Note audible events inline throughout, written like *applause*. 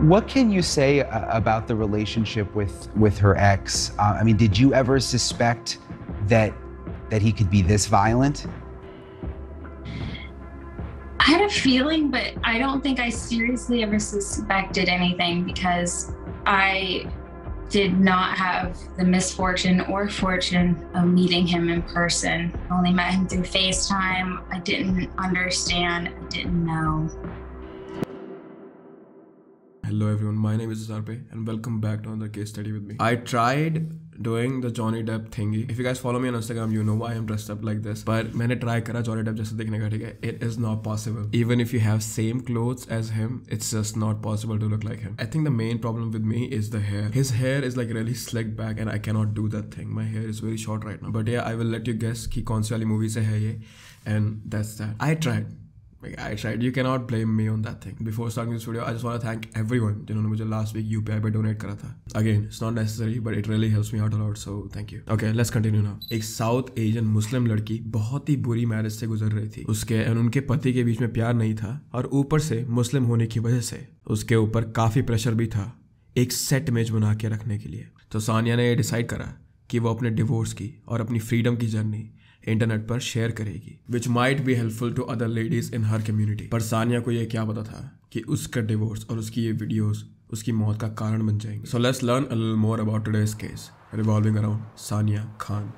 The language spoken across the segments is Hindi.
What can you say uh, about the relationship with with her ex? Uh, I mean, did you ever suspect that that he could be this violent? I had a feeling, but I don't think I seriously ever suspected anything because I did not have the misfortune or fortune of meeting him in person. I only met him through FaceTime. I didn't understand, I didn't know. Hello everyone my name is Arpe and welcome back to another case study with me I tried doing the Johnny Depp thing if you guys follow me Instagram you know I am dressed up like this पर मैंने ट्राई करा जॉनी डेप जैसे देखने का ठीक है it is not possible even if you have same cloth as him it's just not possible to look like him I think the main problem with me is the hair his hair is like really slick back and I cannot do that thing my hair is very short right but I will let you guess की कौन सी वाली मूवीज है ये and that's that I try Like I said, You cannot blame me on that thing. Before starting this video, I just want to thank everyone जिन्होंने मुझे last week UPI पे donate करा था. Again, it's not necessary, but it really helps me out a lot. So thank you. Okay, let's continue now. एक South Asian Muslim लड़की बहुत ही बुरी मैरिज से गुजर रही थी. उसके और उनके पति के बीच में प्यार नहीं था और ऊपर से मुस्लिम होने की वजह से उसके ऊपर काफी प्रेशर भी था एक सेट इमेज बना के रखने के लिए तो सानिया ने ये डिसाइड करा कि वो अपने डिवोर्स की और अपनी फ्रीडम की जर्नी इंटरनेट पर शेयर करेगी which might be helpful to other ladies in her community पर सानिया को यह क्या पता था कि उसका डिवोर्स और उसकी ये वीडियोस उसकी मौत का कारण बन जाएंगे so let's learn a little more about today's case revolving around Sania Khan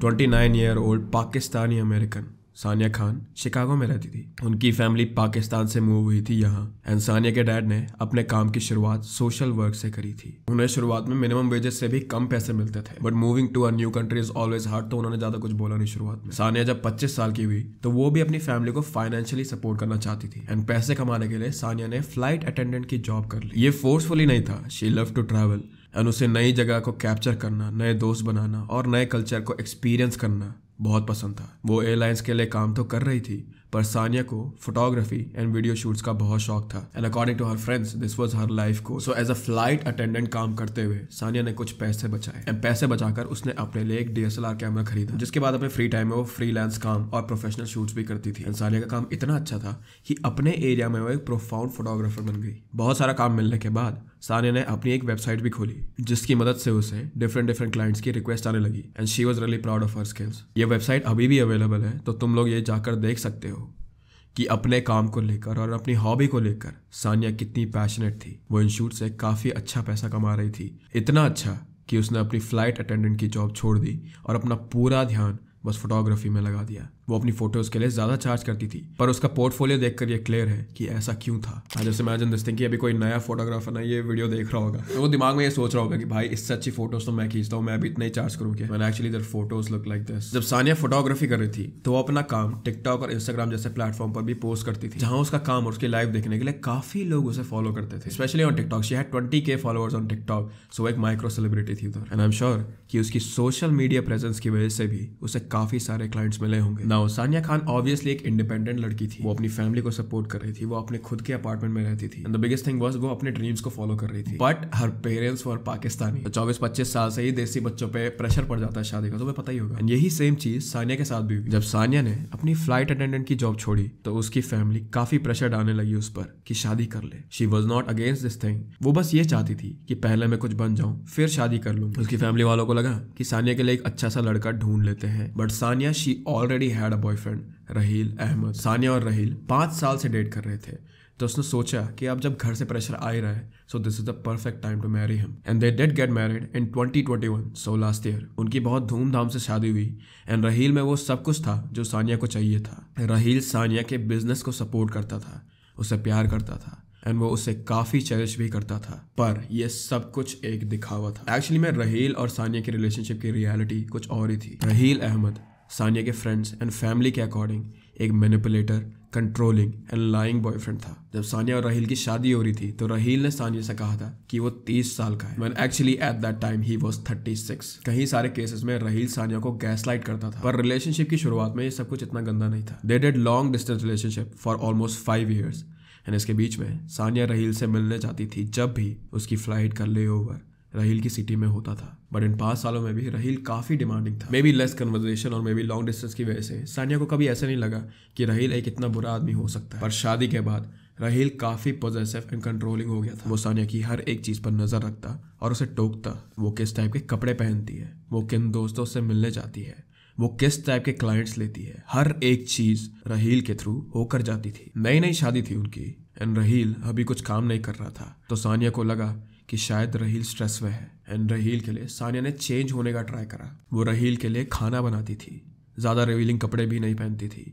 twenty nine year old Pakistani American Sania Khan Chicago में रहती थी उनकी फैमिली पाकिस्तान से मूव हुई थी यहाँ एंड सानिया के डैड ने अपने काम की शुरुआत सोशल वर्क से करी थी उन्हें शुरुआत में मिनिमम वेजेस से भी कम पैसे मिलते थे but moving to a new country is always hard तो उन्होंने ज्यादा कुछ बोला नहीं शुरुआत में सानिया जब पच्चीस साल की हुई तो वो भी अपनी फैमिली को फाइनेंशियली सपोर्ट करना चाहती थी एंड पैसे कमाने के लिए सानिया ने फ्लाइट अटेंडेंट की जॉब कर ली ये फोर्सफुली नहीं था she love to travel and उसे नई जगह को कैप्चर करना नए दोस्त बनाना और नए कल्चर को एक्सपीरियंस करना बहुत पसंद था वो एयरलाइंस के लिए काम तो कर रही थी पर सानिया को फोटोग्राफी एंड वीडियो शूट्स का बहुत शौक था and according to her friends this was her life को so as a flight attendant काम करते हुए सानिया ने कुछ पैसे बचाए एंड पैसे बचाकर उसने अपने लिए एक डीएसएलआर कैमरा खरीदा जिसके बाद अपने फ्री टाइम में वो फ्रीलांस काम और प्रोफेशनल शूट्स भी करती थी एंड सानिया का काम इतना अच्छा था कि अपने एरिया में वो एक प्रोफाउंड फोटोग्राफर बन गई बहुत सारा काम मिलने के बाद सानिया ने अपनी एक वेबसाइट भी खोली जिसकी मदद से उसे डिफरेंट डिफरेंट क्लाइंट्स की रिक्वेस्ट आने लगी and she was really proud of her skills ये वेबसाइट अभी भी अवेलेबल है तो तुम लोग ये जाकर देख सकते हो कि अपने काम को लेकर और अपनी हॉबी को लेकर सानिया कितनी पैशनेट थी वो इन शूट से काफ़ी अच्छा पैसा कमा रही थी इतना अच्छा कि उसने अपनी फ्लाइट अटेंडेंट की जॉब छोड़ दी और अपना पूरा ध्यान बस फोटोग्राफी में लगा दिया वो अपनी फोटोज के लिए ज्यादा चार्ज करती थी पर उसका पोर्टफोलियो देखकर ये क्लियर है कि ऐसा क्यों था आज जैसे मैं जनता कि अभी कोई नया फोटोग्राफर ना ये वीडियो देख रहा होगा तो वो दिमाग में ये सोच रहा होगा कि भाई इससे अच्छी फोटोज तो मैं खींचता हूँ मैं अभी इतना ही चार्ज करूँ मैंने actually their photos look like this जब सानिया फोटोग्राफी कर रही थी तो वो अपना काम टिकटॉक और इंस्टाग्राम जैसे प्लेटफॉर्म पर भी पोस्ट करती थी जहाँ उसका काम और उसकी लाइफ देखने के लिए काफी लोग उसे फॉलो करते थे स्पेशली ऑन टिकटॉक शी है twenty K followers on TikTok so एक माइक्रो सेलिब्रिटी थी उधर एंड आई एम श्योर कि उसकी सोशल मीडिया प्रेजेंस की वजह से भी उसे काफी सारे क्लाइंट्स मिले होंगे नाउ सानिया खान ऑब्वियसली एक इंडिपेंडेंट लड़की थी वो अपनी फैमिली को सपोर्ट कर रही थी वो अपने खुद के अपार्टमेंट में रहती थी and the biggest thing was वो अपने ड्रीम्स को फॉलो कर रही थी but her parents were Pakistani चौबीस पच्चीस साल से ही देसी बच्चों पे प्रेशर पड़ जाता है शादी का तुम्हें पता ही होगा यही सेम चीज सानिया के साथ भी हुई जब सानिया ने अपनी फ्लाइट अटेंडेंट की जॉब छोड़ी तो उसकी फैमिली काफी प्रेशर डालने लगी उस पर कि शादी कर ले she was not against this thing वो बस ये चाहती थी कि पहले मैं कुछ बन जाऊं फिर शादी कर लूँ उसकी फैमिली वालों को लगा कि सानिया के लिए एक अच्छा सा लड़का ढूंढ लेते हैं बट सानिया शी ऑलरेडी है had a boyfriend Raheel Ahmed Sania और रहील पाँच साल से डेट कर रहे थे तो उसने सोचा कि अब जब घर से प्रेशर आ ही रहा है so this is the perfect time to marry him and they did get married in 2021 so last year उनकी बहुत धूमधाम से शादी हुई एंड रहील में वो सब कुछ था जो सानिया को चाहिए था रहील सानिया के बिजनेस को सपोर्ट करता था उसे प्यार करता था एंड वो उसे काफ़ी चेरिश भी करता था पर ये सब कुछ एक दिखावा था एक्चुअली में रहील और सानिया की रिलेशनशिप की रियलिटी कुछ और ही थी रहील अहमद सानिया के फ्रेंड्स एंड फैमिली के अकॉर्डिंग एक manipulator controlling and lying boyfriend था जब सानिया और राहील की शादी हो रही थी तो राहील ने सानिया से कहा था कि वो तीस साल का है man actually at that time he was thirty six कहीं सारे केसेस में राहील सानिया को गैस लाइट करता था पर रिलेशनशिप की शुरुआत में ये सब कुछ इतना गंदा नहीं था they dated long distance relationship for almost five years and इसके बीच में सानिया राहील से मिलने जाती थी जब भी उसकी फ्लाइट का ले ओवर राहील की सिटी में होता था बट इन पाँच सालों में भी राहील काफ़ी डिमांडिंग था मे बी लेस कन्वर्जेशन और मे बी लॉन्ग डिस्टेंस की वजह से सानिया को कभी ऐसा नहीं लगा कि रहील एक इतना बुरा आदमी हो सकता है पर शादी के बाद रहील काफ़ी पॉजिटिव एंड कंट्रोलिंग हो गया था वो सानिया की हर एक चीज़ पर नज़र रखता और उसे टोकता वो किस टाइप के कपड़े पहनती है वो किन दोस्तों से मिलने जाती है वो किस टाइप के क्लाइंट्स लेती है हर एक चीज रहील के थ्रू होकर जाती थी नई नई शादी थी उनकी एंड रहील अभी कुछ काम नहीं कर रहा था तो सानिया को लगा कि शायद रहील स्ट्रेस में है एंड रहील के लिए सानिया ने चेंज होने का ट्राई करा वो रहील के लिए खाना बनाती थी ज़्यादा रिवीलिंग कपड़े भी नहीं पहनती थी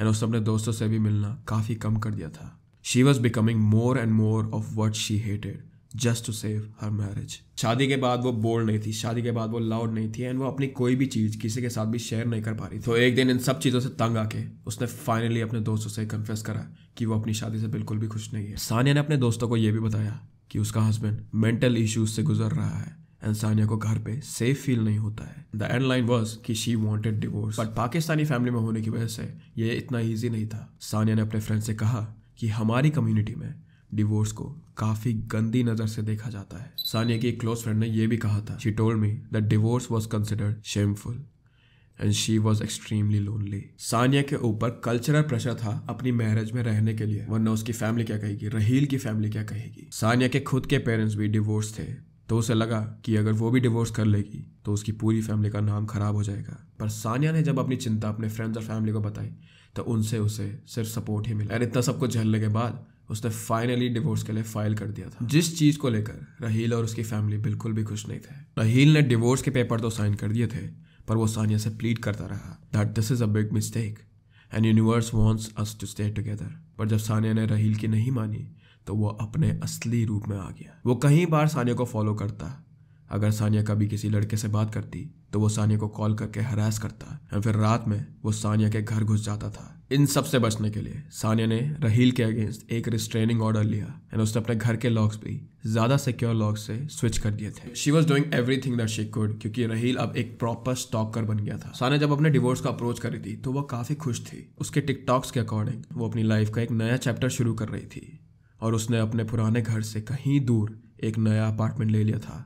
एंड उसने अपने दोस्तों से भी मिलना काफ़ी कम कर दिया था she was becoming more and more of what she hated just to save her marriage शादी के बाद वो बोल्ड नहीं थी शादी के बाद वो लाउड नहीं थी एंड वो अपनी कोई भी चीज़ किसी के साथ भी शेयर नहीं कर पा रही तो एक दिन इन सब चीज़ों से तंग आके उसने फाइनली अपने दोस्तों से कन्फेस करा कि वो अपनी शादी से बिल्कुल भी खुश नहीं है सानिया ने अपने दोस्तों को ये भी बताया कि उसका हस्बैंड मेंटल इश्यूज से गुजर रहा है एंड सानिया को घर पे सेफ फील नहीं होता है द एंड लाइन वॉज कि she wanted divorce but Pakistani family में होने की वजह से ये इतना ईजी नहीं था सानिया ने अपने फ्रेंड से कहा कि हमारी कम्युनिटी में डिवोर्स को काफी गंदी नजर से देखा जाता है सानिया की एक क्लोज फ्रेंड ने यह भी कहा था she told me that divorce was considered shameful and she was extremely lonely Sania के ऊपर कल्चरल प्रेशर था अपनी मैरिज में रहने के लिए वरना उसकी फैमिली क्या कहेगी रहील की फैमिली क्या कहेगी सानिया के खुद के पेरेंट्स भी डिवोर्स थे तो उसे लगा कि अगर वो भी डिवोर्स कर लेगी तो उसकी पूरी फैमिली का नाम खराब हो जाएगा पर सानिया ने जब अपनी चिंता अपने फ्रेंड्स और फैमिली को बताई तो उनसे उसे सिर्फ सपोर्ट ही मिला और इतना सब कुछ झेलने के बाद उसने फाइनली डिवोर्स के लिए फाइल कर दिया था जिस चीज को लेकर रहील और उसकी फैमिली बिल्कुल भी खुश नहीं थे रहील ने डिवोर्स के पेपर तो साइन कर दिए थे पर वो सानिया से प्लीड करता रहा that this is a big mistake and universe wants us to stay together पर जब सानिया ने रहील की नहीं मानी तो वो अपने असली रूप में आ गया वो कई बार सानिया को फॉलो करता अगर सानिया कभी किसी लड़के से बात करती तो वो सानिया को कॉल करके हरास करता और फिर रात में वो सानिया के घर घुस जाता था इन सब से बचने के लिए सानिया ने रहील के अगेंस्ट एक रिस्ट्रेनिंग ऑर्डर लिया एंड उसने अपने घर के लॉक्स भी ज़्यादा सिक्योर लॉक्स से स्विच कर दिए थे she was doing everything that she could क्योंकि रहील अब एक प्रॉपर स्टॉकर बन गया था सानिया जब अपने डिवोर्स का अप्रोच कर रही थी तो वह काफ़ी खुश थी उसके टिकटॉक्स के अकॉर्डिंग वो अपनी लाइफ का एक नया चैप्टर शुरू कर रही थी और उसने अपने पुराने घर से कहीं दूर एक नया अपार्टमेंट ले लिया था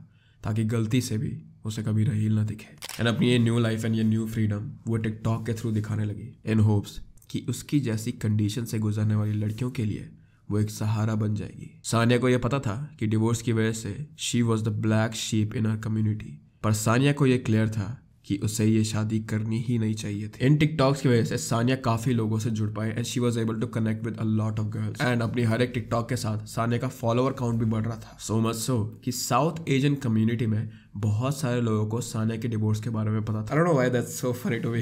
ताकि गलती से भी उसे कभी रहील ना दिखे एंड अपनी ये न्यू लाइफ एंड ये न्यू फ्रीडम वो टिकटॉक के थ्रू दिखाने लगी इन होप्स कि उसकी जैसी कंडीशन से गुजरने वाली लड़कियों के लिए वो एक सहारा बन जाएगी सानिया को यह पता था कि डिवोर्स की वजह से she was the black sheep in her community पर सानिया को यह क्लियर था कि उसे ये शादी करनी ही नहीं चाहिए थी इन टिकटॉक्स की वजह से सानिया काफ़ी लोगों से जुड़ पाए and she was able to connect with a lot of girls and अपनी हर एक टिकटॉक के साथ सानिया का फॉलोअर काउंट भी बढ़ रहा था सो मच सो कि साउथ एशियन कम्युनिटी में बहुत सारे लोगों को सानिया के डिवोर्स के बारे में पता था अरे why that's so funny to be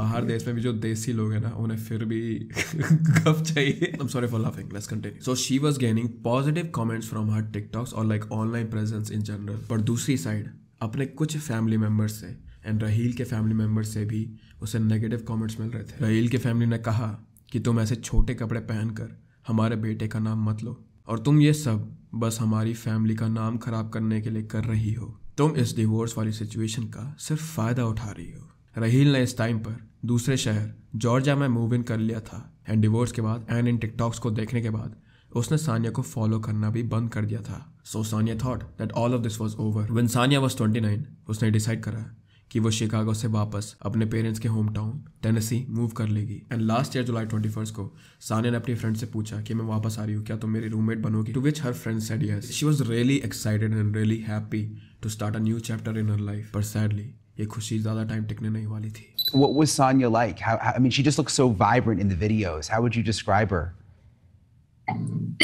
बाहर देश में भी जो देसी लोग हैं ना उन्हें फिर भी *laughs* गप चाहिए I am sorry for laughing let's continue so she was gaining positive comments from her TikToks और like online presence in general पर दूसरी साइड अपने कुछ फैमिली मेम्बर्स से एंड रहील के फैमिली मेम्बर से भी उसे नेगेटिव कॉमेंट्स मिल रहे थे रहील के फैमिली ने कहा कि तुम ऐसे छोटे कपड़े पहनकर हमारे बेटे का नाम मत लो और तुम ये सब बस हमारी फैमिली का नाम खराब करने के लिए कर रही हो तुम इस डिवोर्स वाली सिचुएशन का सिर्फ फ़ायदा उठा रही हो रहील ने इस टाइम पर दूसरे शहर जॉर्जिया में मूव इन कर लिया था एंड डिवोर्स के बाद एंड इन टिकटॉक्स को देखने के बाद उसने सानिया को फॉलो करना भी बंद कर दिया था so Sania thought that all of this was over when Sania was twenty nine उसने डिसाइड करा कि वो शिकागो से वापस अपने पेरेंट्स के होम टाउन टेनेसी मूव कर लेगी and last year July twenty first को सानिया ने अपनी फ्रेंड से पूछा कि मैं वापस आ रही हूँ क्या तुम तो मेरी रूममेट बनोगी to which her friend said yes she was really excited and really happy to start a new chapter in her life पर सैडली ये खुशी ज़्यादा टाइम टिकने नहीं वाली थी What was Sanya like? how, I mean, she just looks so vibrant in the videos. How would you describe her?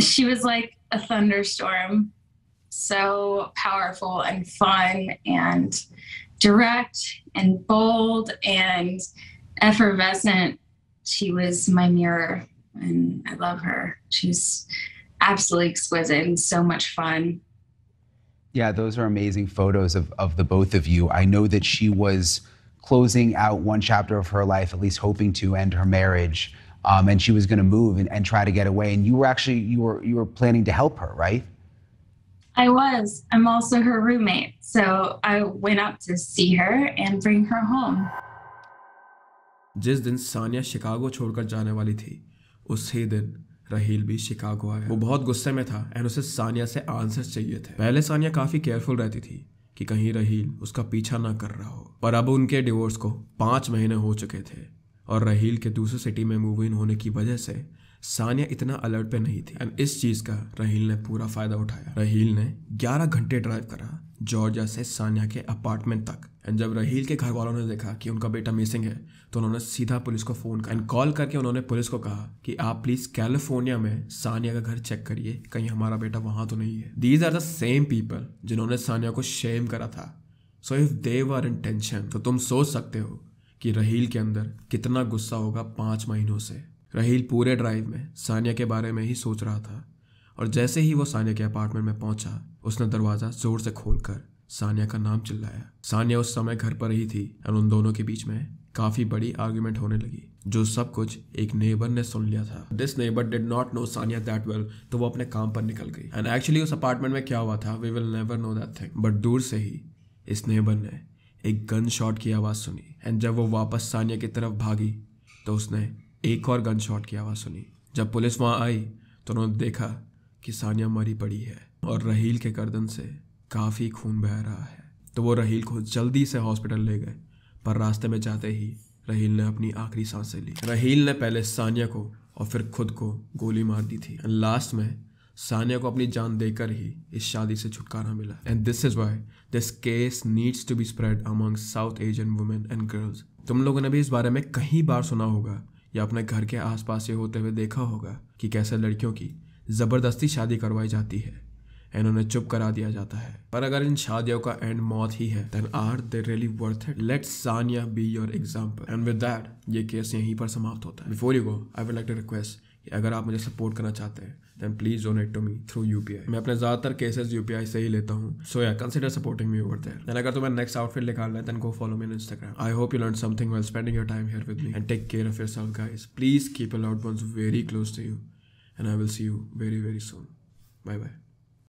She was like a thunderstorm, so powerful and fun, and direct and bold and effervescent. She was my mirror, and I love her. She's absolutely exquisite and so much fun. Yeah, those are amazing photos of, of the both of you. I know that she was closing out one chapter of her life, at least hoping to end her marriage, um, and she was going to move and, and try to get away. And you were actually you were you were planning to help her, right? I was. I'm also her roommate. So I went up to see her and bring her home. जिस दिन सानिया शिकागो छोड़कर जाने वाली थी उसी दिन रहील भी शिकागो आया वो बहुत गुस्से में था एंड उसे सानिया से आंसर्स चाहिए थे पहले सानिया काफ़ी केयरफुल रहती थी कि कहीं रहील उसका पीछा ना कर रहा हो पर अब उनके डिवोर्स को पांच महीने हो चुके थे और रहील के दूसरे सिटी में मूव इन होने की वजह से सानिया इतना अलर्ट पे नहीं थी एंड इस चीज का रहील ने पूरा फायदा उठाया रहील ने 11 घंटे ड्राइव करा जॉर्जिया से सानिया के अपार्टमेंट तक एंड जब रहील के घर वालों ने देखा कि उनका बेटा मिसिंग है तो उन्होंने सीधा पुलिस को फ़ोन किया एंड कॉल करके उन्होंने पुलिस को कहा कि आप प्लीज़ कैलिफोर्निया में सानिया का घर चेक करिए कहीं हमारा बेटा वहाँ तो नहीं है these are the same people जिन्होंने सानिया को शेम करा था so if they were in tension तो तुम सोच सकते हो कि रहील के अंदर कितना गुस्सा होगा पाँच महीनों से रहील पूरे ड्राइव में सानिया के बारे में ही सोच रहा था और जैसे ही वो सानिया के अपार्टमेंट में पहुंचा उसने दरवाज़ा जोर से खोलकर सानिया का नाम चिल्लाया सानिया उस समय घर पर ही थी और उन दोनों के बीच में काफ़ी बड़ी आर्ग्यूमेंट होने लगी जो सब कुछ एक नेबर ने सुन लिया था this neighbour did not know Sania that well तो वो अपने काम पर निकल गई एंड एक्चुअली उस अपार्टमेंट में क्या हुआ था we will never know that thing but दूर से ही इस नेबर ने एक गन शॉट की आवाज़ सुनी एंड जब वो वापस सानिया की तरफ भागी तो उसने एक और गन शॉट की आवाज़ सुनी जब पुलिस वहाँ आई तो उन्होंने देखा कि सानिया मरी पड़ी है और रहील के गर्दन से काफ़ी खून बह रहा है तो वो रहील को जल्दी से हॉस्पिटल ले गए पर रास्ते में जाते ही रहील ने अपनी आखिरी सांसें ली रहील ने पहले सानिया को और फिर खुद को गोली मार दी थी एंड लास्ट में सानिया को अपनी जान देकर ही इस शादी से छुटकारा मिला and this is why this case needs to be spread among South Asian women and girls तुम लोगों ने भी इस बारे में कई बार सुना होगा या अपने घर के आसपास से होते हुए देखा होगा कि कैसे लड़कियों की ज़बरदस्ती शादी करवाई जाती है इन्होंने चुप करा दिया जाता है पर अगर इन शादियों का एंड मौत ही है then are they really worth it let's Sania be your example and with that ये केस यहीं पर समाप्त होता है before you go I would like to request अगर आप मुझे सपोर्ट करना चाहते हैं then please donate to me through U P I मैं अपने ज़्यादातर केसेस यू पी आई से ही लेता हूँ so yeah consider supporting me over there then अगर तुम्हें नेक्स्ट आउटफिट निकाल लें then go follow me Instagram I hope you learn something well spending your time here with me and take care of your self guys please keep a loud once very close to you and I will see you very very soon bye bye